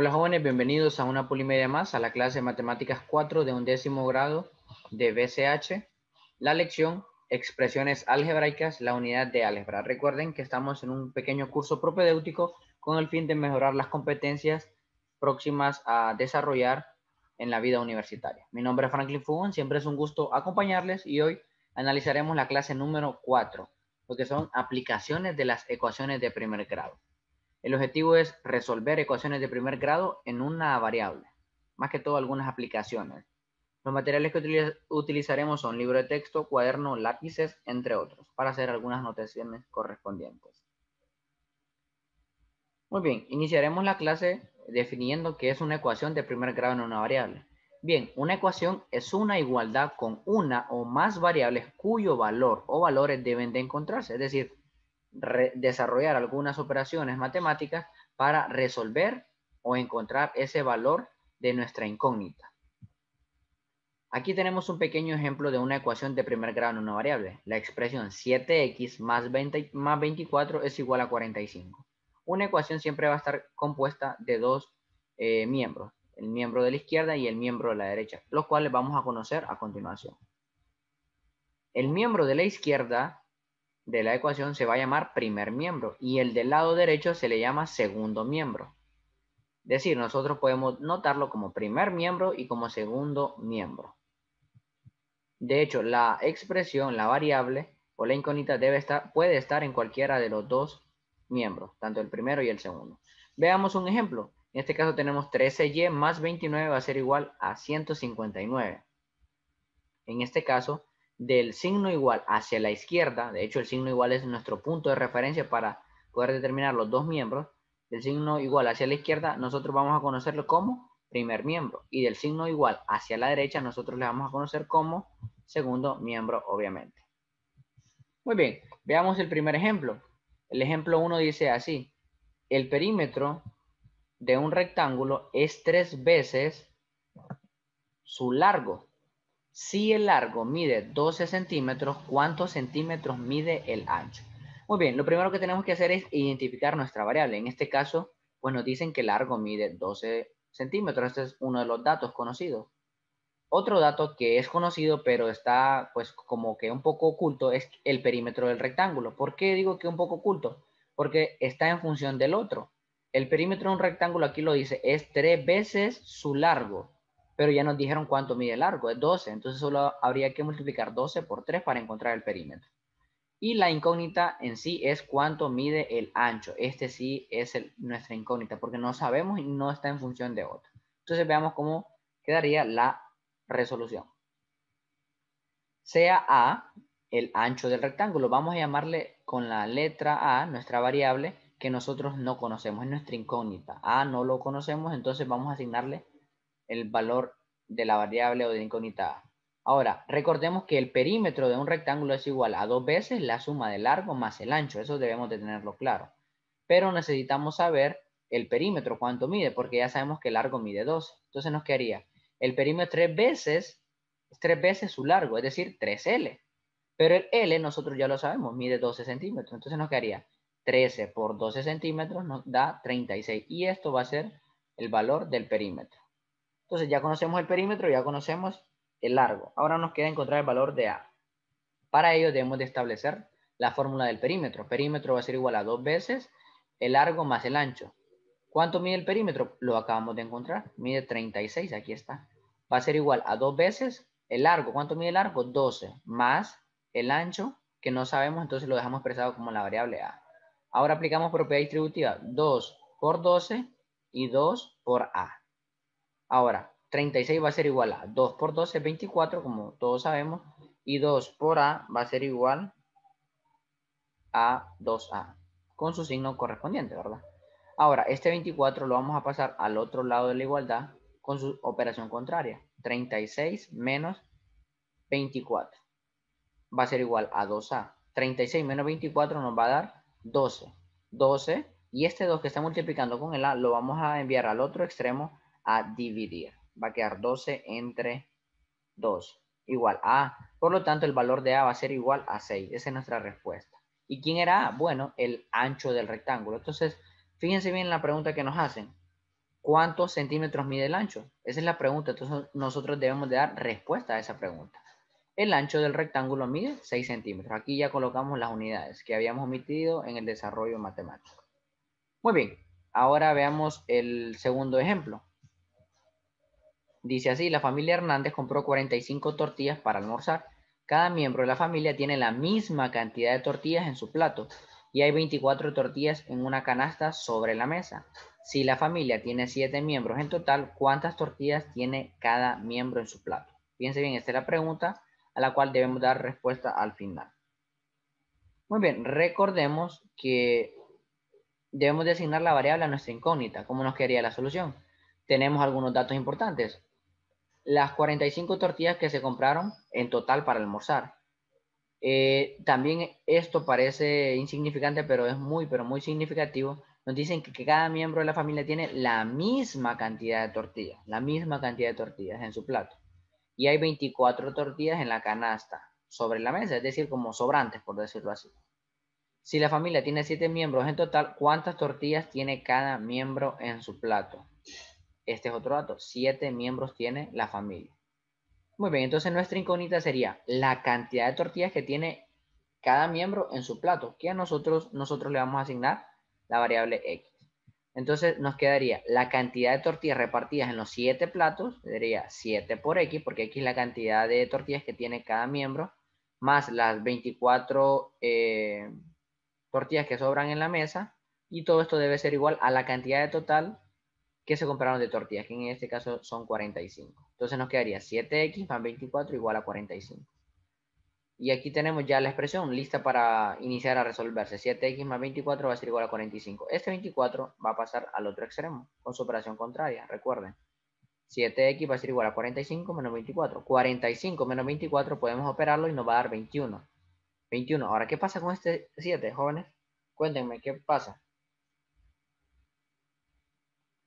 Hola jóvenes, bienvenidos a una polimedia más, a la clase de Matemáticas 4 de undécimo grado de BCH. La lección Expresiones algebraicas, la unidad de álgebra. Recuerden que estamos en un pequeño curso propedéutico con el fin de mejorar las competencias próximas a desarrollar en la vida universitaria. Mi nombre es Franklin Fugon, siempre es un gusto acompañarles y hoy analizaremos la clase número 4, lo que son aplicaciones de las ecuaciones de primer grado. El objetivo es resolver ecuaciones de primer grado en una variable, más que todo algunas aplicaciones. Los materiales que utilizaremos son libro de texto, cuaderno, lápices, entre otros, para hacer algunas notaciones correspondientes. Muy bien, iniciaremos la clase definiendo qué es una ecuación de primer grado en una variable. Bien, una ecuación es una igualdad con una o más variables cuyo valor o valores deben de encontrarse, es decir, desarrollar algunas operaciones matemáticas para resolver o encontrar ese valor de nuestra incógnita. Aquí tenemos un pequeño ejemplo de una ecuación de primer grado en una variable. La expresión 7x más, 24 es igual a 45. Una ecuación siempre va a estar compuesta de dos eh, miembros, el miembro de la izquierda y el miembro de la derecha, los cuales vamos a conocer a continuación. El miembro de la izquierda de la ecuación se va a llamar primer miembro y el del lado derecho se le llama segundo miembro. Es decir, nosotros podemos notarlo como primer miembro y como segundo miembro. De hecho, la expresión, la variable o la incógnita debe estar, puede estar en cualquiera de los dos miembros, tanto el primero y el segundo. Veamos un ejemplo. En este caso tenemos 13y más 29 va a ser igual a 159. En este caso, del signo igual hacia la izquierda, de hecho el signo igual es nuestro punto de referencia para poder determinar los dos miembros, del signo igual hacia la izquierda nosotros vamos a conocerlo como primer miembro y del signo igual hacia la derecha nosotros le vamos a conocer como segundo miembro obviamente. Muy bien, veamos el primer ejemplo. El ejemplo 1 dice así, el perímetro de un rectángulo es tres veces su largo. Si el largo mide 12 centímetros, ¿cuántos centímetros mide el ancho? Muy bien, lo primero que tenemos que hacer es identificar nuestra variable. En este caso, pues nos dicen que el largo mide 12 centímetros. Este es uno de los datos conocidos. Otro dato que es conocido, pero está pues como que un poco oculto, es el perímetro del rectángulo. ¿Por qué digo que un poco oculto? Porque está en función del otro. El perímetro de un rectángulo aquí lo dice, es tres veces su largo pero ya nos dijeron cuánto mide el largo, es 12, entonces solo habría que multiplicar 12 por 3 para encontrar el perímetro. Y la incógnita en sí es cuánto mide el ancho. Este sí es el, nuestra incógnita porque no sabemos y no está en función de otro. Entonces veamos cómo quedaría la resolución. Sea A el ancho del rectángulo. Vamos a llamarle con la letra A nuestra variable que nosotros no conocemos. Es nuestra incógnita. A no lo conocemos, entonces vamos a asignarle el valor de la variable o de la incógnita Ahora, recordemos que el perímetro de un rectángulo es igual a dos veces la suma del largo más el ancho. Eso debemos de tenerlo claro. Pero necesitamos saber el perímetro, cuánto mide, porque ya sabemos que el largo mide 12. Entonces nos quedaría el perímetro tres veces, tres veces su largo, es decir, 3L. Pero el L nosotros ya lo sabemos, mide 12 centímetros. Entonces nos quedaría 13 por 12 centímetros, nos da 36. Y esto va a ser el valor del perímetro. Entonces ya conocemos el perímetro, ya conocemos el largo. Ahora nos queda encontrar el valor de A. Para ello debemos de establecer la fórmula del perímetro. Perímetro va a ser igual a dos veces el largo más el ancho. ¿Cuánto mide el perímetro? Lo acabamos de encontrar. Mide 36, aquí está. Va a ser igual a dos veces el largo. ¿Cuánto mide el largo? 12 más el ancho que no sabemos, entonces lo dejamos expresado como la variable A. Ahora aplicamos propiedad distributiva. 2 por 12 y 2 por A. Ahora, 36 va a ser igual a 2 por 12 24, como todos sabemos, y 2 por A va a ser igual a 2A, con su signo correspondiente, ¿verdad? Ahora, este 24 lo vamos a pasar al otro lado de la igualdad con su operación contraria. 36 menos 24 va a ser igual a 2A. 36 menos 24 nos va a dar 12. 12, y este 2 que está multiplicando con el A lo vamos a enviar al otro extremo a dividir. Va a quedar 12 entre 2 igual a Por lo tanto, el valor de A va a ser igual a 6. Esa es nuestra respuesta. ¿Y quién era A? Bueno, el ancho del rectángulo. Entonces, fíjense bien la pregunta que nos hacen. ¿Cuántos centímetros mide el ancho? Esa es la pregunta. Entonces, nosotros debemos de dar respuesta a esa pregunta. El ancho del rectángulo mide 6 centímetros. Aquí ya colocamos las unidades que habíamos omitido en el desarrollo matemático. Muy bien. Ahora veamos el segundo ejemplo. Dice así, la familia Hernández compró 45 tortillas para almorzar. Cada miembro de la familia tiene la misma cantidad de tortillas en su plato y hay 24 tortillas en una canasta sobre la mesa. Si la familia tiene 7 miembros en total, ¿cuántas tortillas tiene cada miembro en su plato? Piense bien, esta es la pregunta a la cual debemos dar respuesta al final. Muy bien, recordemos que debemos designar la variable a nuestra incógnita, ¿Cómo nos quedaría la solución. Tenemos algunos datos importantes las 45 tortillas que se compraron en total para almorzar. Eh, también esto parece insignificante, pero es muy, pero muy significativo. Nos dicen que, cada miembro de la familia tiene la misma cantidad de tortillas, la misma cantidad de tortillas en su plato. Y hay 24 tortillas en la canasta sobre la mesa, es decir, como sobrantes, por decirlo así. Si la familia tiene 7 miembros en total, ¿cuántas tortillas tiene cada miembro en su plato? Este es otro dato. Siete miembros tiene la familia. Muy bien, entonces nuestra incógnita sería la cantidad de tortillas que tiene cada miembro en su plato, que a nosotros, nosotros le vamos a asignar la variable X. Entonces nos quedaría la cantidad de tortillas repartidas en los siete platos, sería 7 por X, porque X es la cantidad de tortillas que tiene cada miembro, más las 24 eh, tortillas que sobran en la mesa, y todo esto debe ser igual a la cantidad de total que se compraron de tortillas, que en este caso son 45. Entonces nos quedaría 7x más 24 igual a 45. Y aquí tenemos ya la expresión lista para iniciar a resolverse. 7x más 24 va a ser igual a 45. Este 24 va a pasar al otro extremo con su operación contraria, recuerden. 7x va a ser igual a 45 menos 24. 45 menos 24 podemos operarlo y nos va a dar 21. 21. Ahora, ¿qué pasa con este 7, jóvenes? Cuéntenme, ¿qué pasa?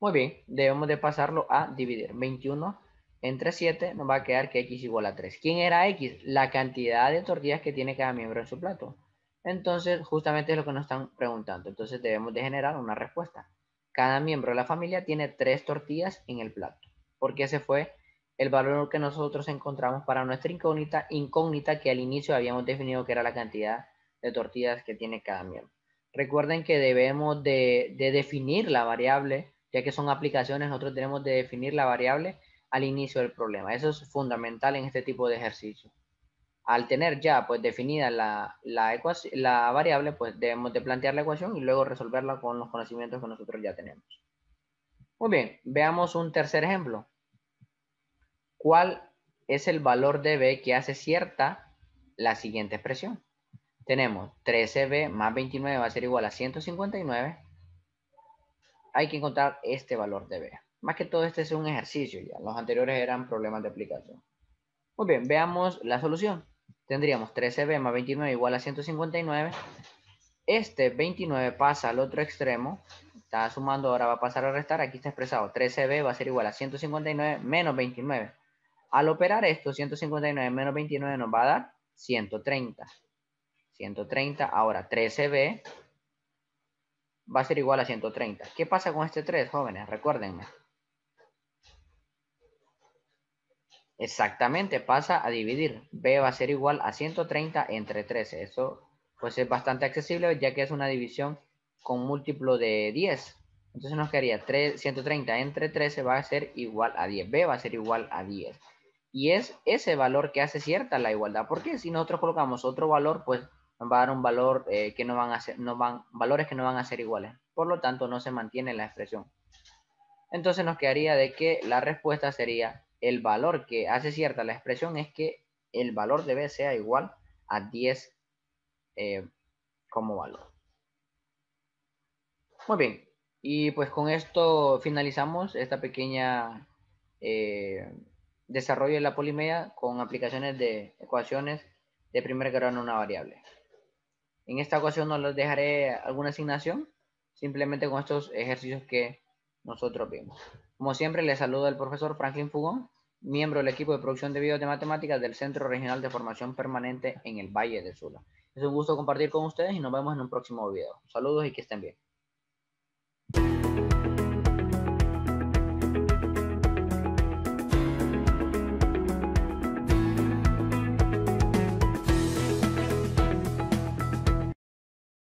Muy bien, debemos de pasarlo a dividir. 21 entre 7 nos va a quedar que x igual a 3. ¿Quién era x? La cantidad de tortillas que tiene cada miembro en su plato. Entonces, justamente es lo que nos están preguntando. Entonces, debemos de generar una respuesta. Cada miembro de la familia tiene 3 tortillas en el plato. Porque ese fue el valor que nosotros encontramos para nuestra incógnita, incógnita que al inicio habíamos definido que era la cantidad de tortillas que tiene cada miembro. Recuerden que debemos de, de definir la variable ya que son aplicaciones, nosotros tenemos de definir la variable al inicio del problema. Eso es fundamental en este tipo de ejercicio. Al tener ya pues definida la, la, la variable, pues debemos de plantear la ecuación y luego resolverla con los conocimientos que nosotros ya tenemos. Muy bien, veamos un tercer ejemplo. ¿Cuál es el valor de B que hace cierta la siguiente expresión? Tenemos 13B más 29 va a ser igual a 159 hay que encontrar este valor de B. Más que todo este es un ejercicio ya. Los anteriores eran problemas de aplicación. Muy bien, veamos la solución. Tendríamos 13B más 29 igual a 159. Este 29 pasa al otro extremo. Está sumando, ahora va a pasar a restar. Aquí está expresado 13B va a ser igual a 159 menos 29. Al operar esto, 159 menos 29 nos va a dar 130. 130, ahora 13B va a ser igual a 130. ¿Qué pasa con este 3, jóvenes? Recuérdenme. Exactamente, pasa a dividir. B va a ser igual a 130 entre 13. Eso pues es bastante accesible ya que es una división con múltiplo de 10. Entonces nos quedaría 3, 130 entre 13 va a ser igual a 10. B va a ser igual a 10. Y es ese valor que hace cierta la igualdad. ¿Por qué? si nosotros colocamos otro valor, pues nos va a dar un valor eh, que no van a ser, no van, valores que no van a ser iguales. Por lo tanto, no se mantiene la expresión. Entonces nos quedaría de que la respuesta sería el valor que hace cierta la expresión es que el valor de B sea igual a 10 eh, como valor. Muy bien, y pues con esto finalizamos esta pequeña eh, desarrollo de la polimedia con aplicaciones de ecuaciones de primer grado en una variable. En esta ocasión no les dejaré alguna asignación, simplemente con estos ejercicios que nosotros vimos. Como siempre, les saludo el profesor Franklin Fugón, miembro del equipo de producción de videos de matemáticas del Centro Regional de Formación Permanente en el Valle de Sula. Es un gusto compartir con ustedes y nos vemos en un próximo video. Saludos y que estén bien.